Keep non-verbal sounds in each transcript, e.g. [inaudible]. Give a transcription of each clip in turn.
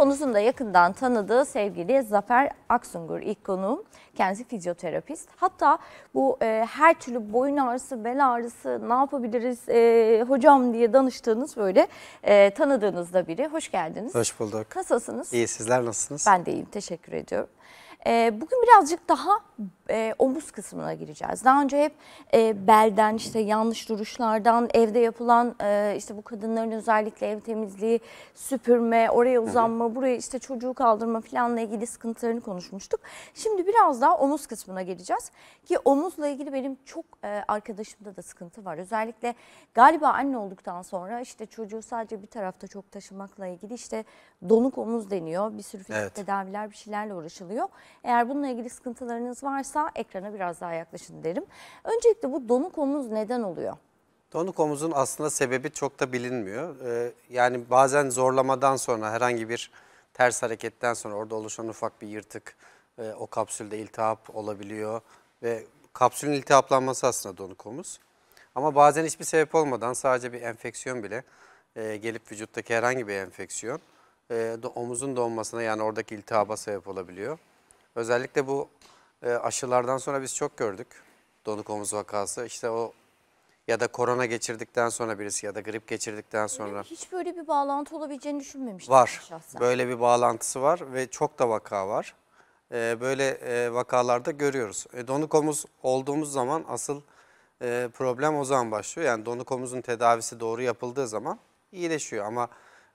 Onuz'un da yakından tanıdığı sevgili Zafer Aksungur ilk konuğum. Kendisi fizyoterapist. Hatta bu e, her türlü boyun ağrısı, bel ağrısı ne yapabiliriz e, hocam diye danıştığınız böyle e, tanıdığınız da biri. Hoş geldiniz. Hoş bulduk. Nasılsınız? İyi sizler nasılsınız? Ben de iyiyim teşekkür ediyorum. E, bugün birazcık daha e, omuz kısmına gireceğiz. Daha önce hep e, belden işte yanlış duruşlardan evde yapılan e, işte bu kadınların özellikle ev temizliği, süpürme, oraya uzanma, hı buraya işte çocuğu kaldırma falanla ilgili sıkıntılarını konuşmuştuk. Şimdi biraz daha omuz kısmına geleceğiz ki omuzla ilgili benim çok e, arkadaşımda da sıkıntı var. Özellikle galiba anne olduktan sonra işte çocuğu sadece bir tarafta çok taşımakla ilgili işte donuk omuz deniyor. Bir sürü fizik evet. tedaviler bir şeylerle uğraşılıyor. Eğer bununla ilgili sıkıntılarınız varsa ekrana biraz daha yaklaşın derim. Öncelikle bu donuk omuz neden oluyor? Donuk omuzun aslında sebebi çok da bilinmiyor. Ee, yani bazen zorlamadan sonra herhangi bir ters hareketten sonra orada oluşan ufak bir yırtık, e, o kapsülde iltihap olabiliyor ve kapsülün iltihaplanması aslında donuk omuz. Ama bazen hiçbir sebep olmadan sadece bir enfeksiyon bile e, gelip vücuttaki herhangi bir enfeksiyon e, omuzun donmasına yani oradaki iltihaba sebep olabiliyor. Özellikle bu e, aşılardan sonra biz çok gördük donuk omuz vakası. İşte o ya da korona geçirdikten sonra birisi ya da grip geçirdikten sonra. Hiç böyle bir bağlantı olabileceğini düşünmemiştim. Var. Şahsen. Böyle bir bağlantısı var ve çok da vaka var. Ee, böyle e, vakalarda görüyoruz. E, donuk omuz olduğumuz zaman asıl e, problem o zaman başlıyor. Yani donuk omuzun tedavisi doğru yapıldığı zaman iyileşiyor ama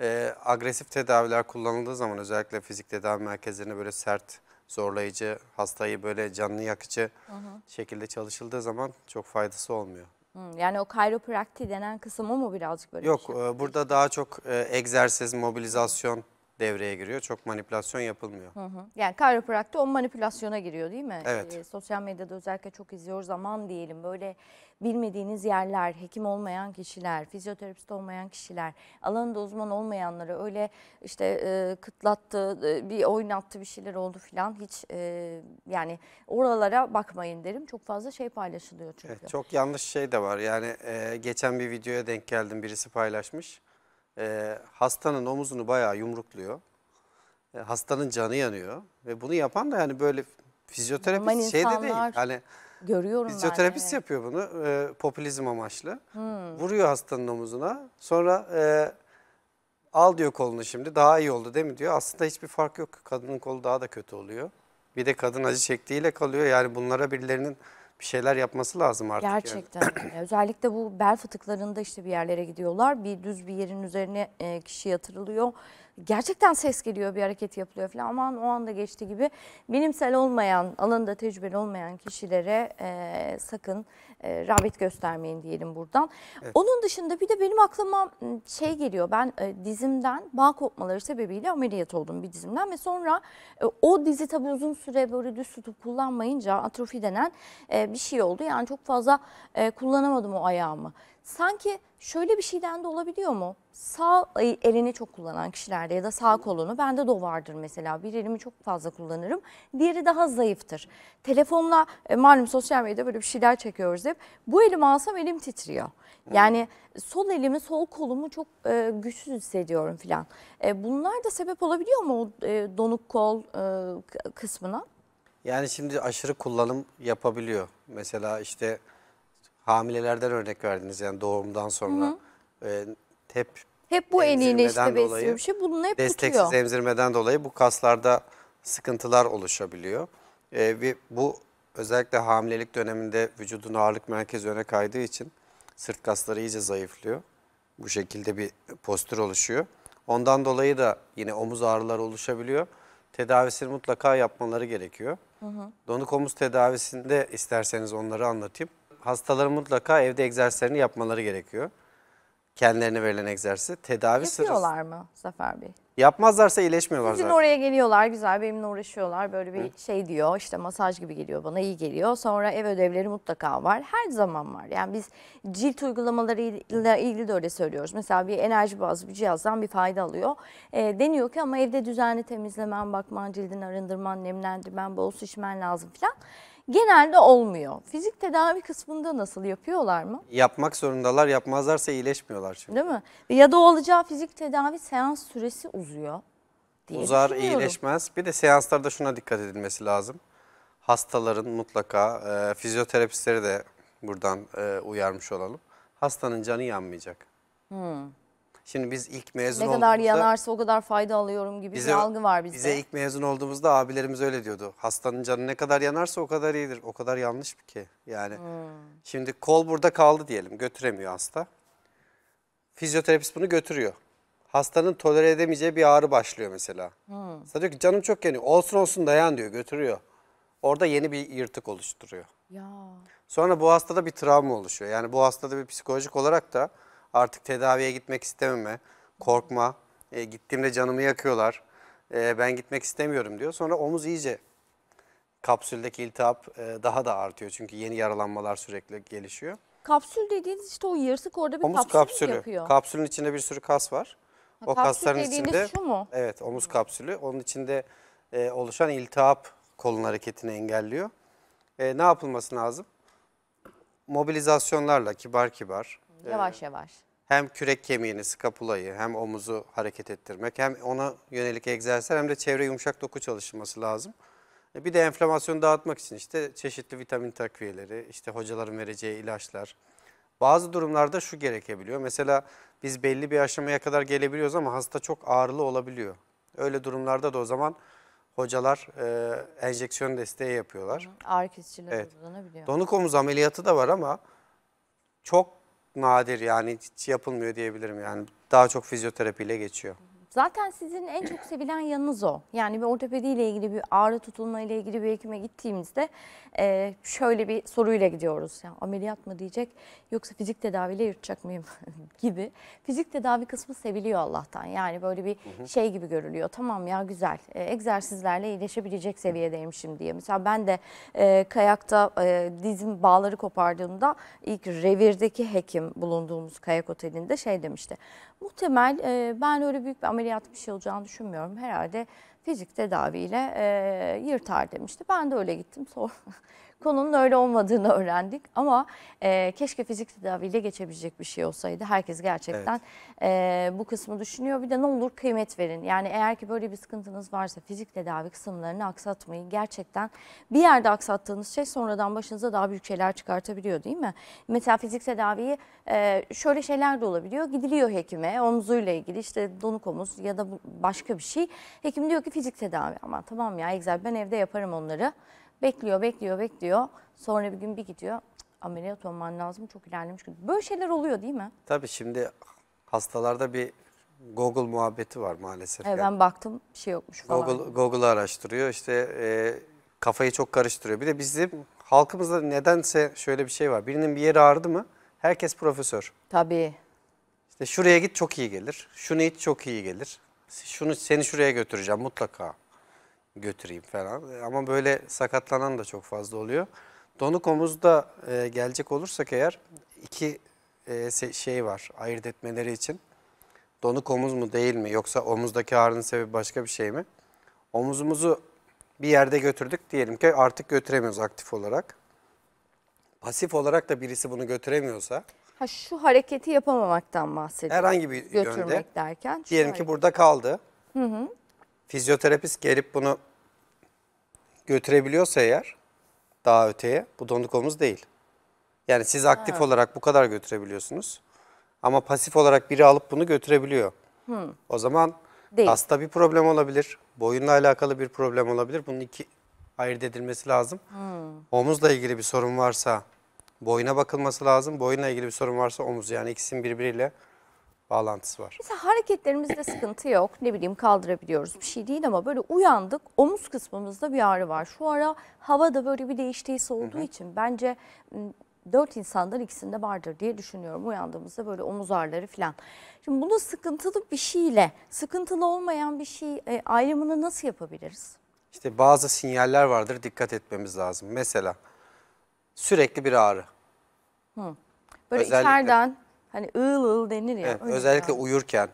e, agresif tedaviler kullanıldığı zaman özellikle fizik tedavi merkezlerine böyle sert zorlayıcı, hastayı böyle canlı yakıcı hı hı. şekilde çalışıldığı zaman çok faydası olmuyor. Yani o kayroprakti denen kısmı mı birazcık böyle? Yok, şey? E, burada daha çok e, egzersiz, mobilizasyon, devreye giriyor. Çok manipülasyon yapılmıyor. Hı hı. Yani kayroprakta o manipülasyona giriyor değil mi? Evet. E, sosyal medyada özellikle çok izliyor zaman diyelim böyle bilmediğiniz yerler, hekim olmayan kişiler, fizyoterapist olmayan kişiler, alanında uzman olmayanları öyle işte e, kıtlattı, e, bir oynattı bir şeyler oldu filan. Hiç e, yani oralara bakmayın derim. Çok fazla şey paylaşılıyor çünkü. Evet, çok yanlış şey de var. Yani e, geçen bir videoya denk geldim birisi paylaşmış e, hastanın omuzunu bayağı yumrukluyor. E, hastanın canı yanıyor ve bunu yapan da yani böyle fizyoterapist şey de değil. Hani görüyorum fizyoterapist ben, yapıyor bunu e, popülizm amaçlı. Hmm. Vuruyor hastanın omuzuna. Sonra e, al diyor kolunu şimdi daha iyi oldu değil mi diyor. Aslında hiçbir fark yok. Kadının kolu daha da kötü oluyor. Bir de kadın acı çektiğiyle kalıyor. Yani bunlara birilerinin bir şeyler yapması lazım artık. Gerçekten. [clears throat] Yani. Özellikle bu bel fıtıklarında işte bir yerlere gidiyorlar. Bir düz bir yerin üzerine e, kişi yatırılıyor gerçekten ses geliyor bir hareket yapılıyor falan aman o anda geçti gibi bilimsel olmayan alanda tecrübeli olmayan kişilere e, sakın e, rağbet göstermeyin diyelim buradan. Evet. Onun dışında bir de benim aklıma ıı, şey geliyor ben e, dizimden bağ kopmaları sebebiyle ameliyat oldum bir dizimden ve sonra e, o dizi tabi uzun süre böyle düz tutup kullanmayınca atrofi denen e, bir şey oldu yani çok fazla e, kullanamadım o ayağımı sanki şöyle bir şeyden de olabiliyor mu? Sağ e, elini çok kullanan kişilerde ya da sağ kolunu bende de o vardır mesela. Bir elimi çok fazla kullanırım. Diğeri daha zayıftır. Telefonla e, malum sosyal medyada böyle bir şeyler çekiyoruz hep. Bu elimi alsam elim titriyor. Yani sol elimi sol kolumu çok e, güçsüz hissediyorum filan. E, bunlar da sebep olabiliyor mu o e, donuk kol e, kısmına? Yani şimdi aşırı kullanım yapabiliyor. Mesela işte hamilelerden örnek verdiniz yani doğumdan sonra E, hep hep bu en iyileşti dolayı, şey bunu hep desteksiz tutuyor. emzirmeden dolayı bu kaslarda sıkıntılar oluşabiliyor. E, ve bu özellikle hamilelik döneminde vücudun ağırlık merkezi öne kaydığı için sırt kasları iyice zayıflıyor. Bu şekilde bir postür oluşuyor. Ondan dolayı da yine omuz ağrıları oluşabiliyor. Tedavisini mutlaka yapmaları gerekiyor. Hı hı. Donuk omuz tedavisinde isterseniz onları anlatayım hastaların mutlaka evde egzersizlerini yapmaları gerekiyor. Kendilerine verilen egzersiz. Tedavi sırası. Yapıyorlar mı Zafer Bey? Yapmazlarsa iyileşmiyorlar Sizin zaten. oraya geliyorlar güzel benimle uğraşıyorlar böyle bir şey diyor işte masaj gibi geliyor bana iyi geliyor. Sonra ev ödevleri mutlaka var her zaman var. Yani biz cilt uygulamalarıyla ilgili de öyle söylüyoruz. Mesela bir enerji bazlı bir cihazdan bir fayda alıyor. E, deniyor ki ama evde düzenli temizlemen, bakman, cildin arındırman, nemlendirmen, bol su içmen lazım falan genelde olmuyor. Fizik tedavi kısmında nasıl yapıyorlar mı? Yapmak zorundalar. Yapmazlarsa iyileşmiyorlar çünkü. Değil mi? Ya da olacağı fizik tedavi seans süresi uzuyor. Diye Uzar, iyileşmez. Bir de seanslarda şuna dikkat edilmesi lazım. Hastaların mutlaka e, fizyoterapistleri de buradan e, uyarmış olalım. Hastanın canı yanmayacak. Hmm. Şimdi biz ilk mezun olduğumuzda ne kadar yanarsa o kadar fayda alıyorum gibi bize, bir algı var bizde. Bize ilk mezun olduğumuzda abilerimiz öyle diyordu. Hastanın canı ne kadar yanarsa o kadar iyidir. O kadar yanlış ki yani. Hmm. Şimdi kol burada kaldı diyelim götüremiyor hasta. Fizyoterapist bunu götürüyor. Hastanın tolere edemeyeceği bir ağrı başlıyor mesela. Hmm. diyor ki canım çok yanıyor. Olsun olsun dayan diyor götürüyor. Orada yeni bir yırtık oluşturuyor. Ya. Sonra bu hastada bir travma oluşuyor. Yani bu hastada bir psikolojik olarak da artık tedaviye gitmek istememe, korkma, e, gittiğimde canımı yakıyorlar, e, ben gitmek istemiyorum diyor. Sonra omuz iyice kapsüldeki iltihap e, daha da artıyor çünkü yeni yaralanmalar sürekli gelişiyor. Kapsül dediğiniz işte o yarısı orada bir omuz kapsül kapsülü. yapıyor. Kapsülün içinde bir sürü kas var. o kapsül kasların içinde şu mu? Evet, omuz kapsülü. Onun içinde e, oluşan iltihap kolun hareketini engelliyor. E, ne yapılması lazım? Mobilizasyonlarla kibar kibar Yavaş yavaş. Hem kürek kemiğini, skapulayı hem omuzu hareket ettirmek hem ona yönelik egzersizler hem de çevre yumuşak doku çalışması lazım. E, bir de enflamasyonu dağıtmak için işte çeşitli vitamin takviyeleri, işte hocaların vereceği ilaçlar. Bazı durumlarda şu gerekebiliyor. Mesela biz belli bir aşamaya kadar gelebiliyoruz ama hasta çok ağrılı olabiliyor. Öyle durumlarda da o zaman hocalar e, enjeksiyon desteği yapıyorlar. Ağrı kesicileri evet. kullanabiliyor. Donuk omuz ameliyatı da var ama çok nadir yani hiç yapılmıyor diyebilirim yani. Daha çok fizyoterapiyle geçiyor. Zaten sizin en çok sevilen yanınız o. Yani bir ortopediyle ilgili bir ağrı tutulma ile ilgili bir hekime gittiğimizde e, şöyle bir soruyla gidiyoruz. Yani ameliyat mı diyecek yoksa fizik tedaviyle yırtacak mıyım [laughs] gibi. Fizik tedavi kısmı seviliyor Allah'tan. Yani böyle bir hı hı. şey gibi görülüyor. Tamam ya güzel e, egzersizlerle iyileşebilecek seviyedeymişim diye. Mesela ben de e, kayakta e, dizim bağları kopardığımda ilk revirdeki hekim bulunduğumuz kayak otelinde şey demişti. Muhtemel e, ben öyle büyük bir ameliyat bir şey olacağını düşünmüyorum. Herhalde fizik tedaviyle e, yırtar demişti. Ben de öyle gittim. Sonra konunun öyle olmadığını [laughs] öğrendik. Ama e, keşke fizik tedaviyle geçebilecek bir şey olsaydı. Herkes gerçekten evet. e, bu kısmı düşünüyor. Bir de ne olur kıymet verin. Yani eğer ki böyle bir sıkıntınız varsa fizik tedavi kısımlarını aksatmayın. Gerçekten bir yerde aksattığınız şey sonradan başınıza daha büyük şeyler çıkartabiliyor değil mi? Mesela fizik tedaviyi e, şöyle şeyler de olabiliyor. Gidiliyor hekime omzuyla ilgili işte donuk omuz ya da başka bir şey. Hekim diyor ki fizik tedavi ama tamam ya güzel ben evde yaparım onları. Bekliyor, bekliyor, bekliyor. Sonra bir gün bir gidiyor. Ameliyat olman lazım çok ilerlemiş. Böyle şeyler oluyor değil mi? Tabii şimdi hastalarda bir Google muhabbeti var maalesef. Evet, ben baktım bir şey yokmuş falan. Google Google'ı araştırıyor işte e, kafayı çok karıştırıyor. Bir de bizim halkımızda nedense şöyle bir şey var. Birinin bir yeri ağrıdı mı herkes profesör. Tabii. İşte şuraya git çok iyi gelir. Şunu iç çok iyi gelir. Şunu seni şuraya götüreceğim mutlaka götüreyim falan. E, ama böyle sakatlanan da çok fazla oluyor. Donuk omuzda e, gelecek olursak eğer iki e, şey var ayırt etmeleri için. Donuk omuz mu değil mi yoksa omuzdaki ağrının sebebi başka bir şey mi? Omuzumuzu bir yerde götürdük diyelim ki artık götüremiyoruz aktif olarak. Pasif olarak da birisi bunu götüremiyorsa. Ha şu hareketi yapamamaktan bahsediyorum. Herhangi bir Götürmek yönde. derken. Diyelim ki burada kaldı. Hı hı fizyoterapist gelip bunu götürebiliyorsa eğer daha öteye bu donuk omuz değil. Yani siz aktif ha. olarak bu kadar götürebiliyorsunuz ama pasif olarak biri alıp bunu götürebiliyor. Hı. O zaman değil. hasta bir problem olabilir, boyunla alakalı bir problem olabilir. Bunun iki ayırt edilmesi lazım. Hı. Omuzla ilgili bir sorun varsa boyuna bakılması lazım. Boyunla ilgili bir sorun varsa omuz yani ikisinin birbiriyle bağlantısı var. Mesela hareketlerimizde sıkıntı yok. Ne bileyim kaldırabiliyoruz bir şey değil ama böyle uyandık omuz kısmımızda bir ağrı var. Şu ara hava da böyle bir değiştiyse olduğu için bence dört insandan ikisinde vardır diye düşünüyorum. Uyandığımızda böyle omuz ağrıları falan. Şimdi bunu sıkıntılı bir şeyle, sıkıntılı olmayan bir şey e, ayrımını nasıl yapabiliriz? İşte bazı sinyaller vardır dikkat etmemiz lazım. Mesela sürekli bir ağrı. Hı. Böyle Özellikle, içeriden Hani ığıl ığıl denir ya. Evet, özellikle yani. uyurken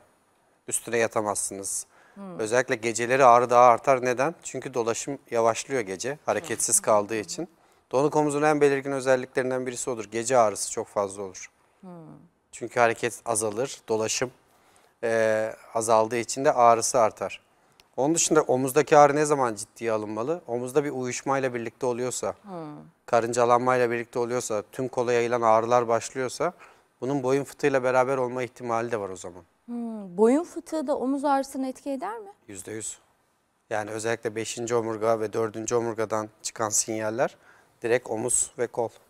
üstüne yatamazsınız. Hmm. Özellikle geceleri ağrı daha artar. Neden? Çünkü dolaşım yavaşlıyor gece hareketsiz kaldığı için. Donuk omuzun en belirgin özelliklerinden birisi odur. Gece ağrısı çok fazla olur. Hmm. Çünkü hareket azalır, dolaşım e, azaldığı için de ağrısı artar. Onun dışında omuzdaki ağrı ne zaman ciddiye alınmalı? Omuzda bir uyuşmayla birlikte oluyorsa, hmm. karıncalanmayla birlikte oluyorsa, tüm kola yayılan ağrılar başlıyorsa bunun boyun fıtığıyla beraber olma ihtimali de var o zaman. Hmm, boyun fıtığı da omuz ağrısına etki eder mi? Yüzde yüz. Yani özellikle beşinci omurga ve dördüncü omurgadan çıkan sinyaller direkt omuz ve kol.